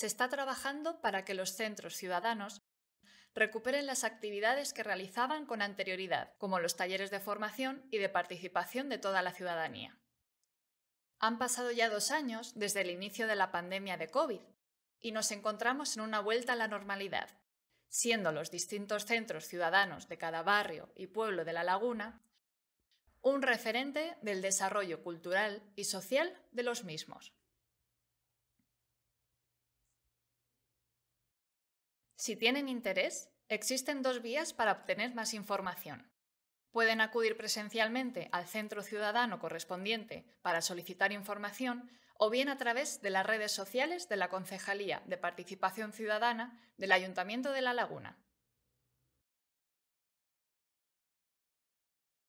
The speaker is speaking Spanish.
se está trabajando para que los centros ciudadanos recuperen las actividades que realizaban con anterioridad, como los talleres de formación y de participación de toda la ciudadanía. Han pasado ya dos años desde el inicio de la pandemia de COVID y nos encontramos en una vuelta a la normalidad, siendo los distintos centros ciudadanos de cada barrio y pueblo de la laguna un referente del desarrollo cultural y social de los mismos. Si tienen interés, existen dos vías para obtener más información. Pueden acudir presencialmente al centro ciudadano correspondiente para solicitar información o bien a través de las redes sociales de la Concejalía de Participación Ciudadana del Ayuntamiento de La Laguna.